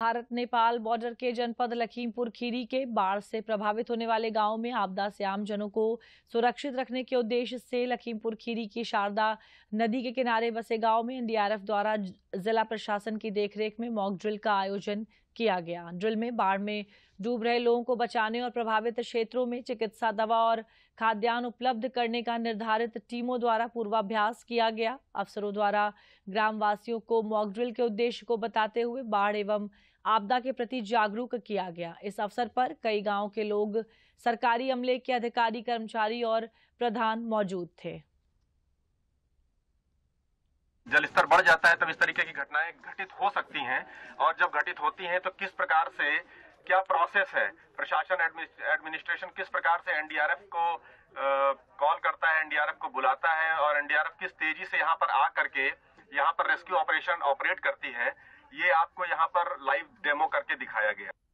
Bharat Nepal border के जनपद लखीमपुर खीरी के बाढ़ से प्रभावित होने वाले गांवों में आपदा से आमजनों को सुरक्षित रखने के उद्देश्य से लखीमपुर खीरी की शारदा नदी के किनारे बसे गांव में एनडीआरएफ द्वारा जिला प्रशासन की देखरेख में मॉक ड्रिल का आयोजन किया गया ड्रिल में बाढ़ में डूब रहे लोगों को बचाने और प्रभावित क्षेत्रों में चिकित्सा दवा और खाद्यान्न उपलब्ध करने का निर्धारित टीमों द्वारा पूर्वाभ्यास किया गया अफसरों द्वारा ग्रामवासियों को मॉक ड्रिल के उद्देश्य को बताते हुए बाढ़ एवं आपदा के प्रति जागरूक किया गया इस अवसर पर कई गाँव के लोग सरकारी अमले के अधिकारी कर्मचारी और प्रधान मौजूद थे जल स्तर बढ़ जाता है तब इस तरीके की घटनाएं घटित हो सकती हैं और जब घटित होती हैं तो किस प्रकार से क्या प्रोसेस है प्रशासन एडमिनिस्ट्रेशन किस प्रकार से एनडीआरएफ को कॉल करता है एनडीआरएफ को बुलाता है और एनडीआरएफ किस तेजी से यहाँ पर आ करके यहाँ पर रेस्क्यू ऑपरेशन ऑपरेट करती है ये आपको यहाँ पर लाइव डेमो करके दिखाया गया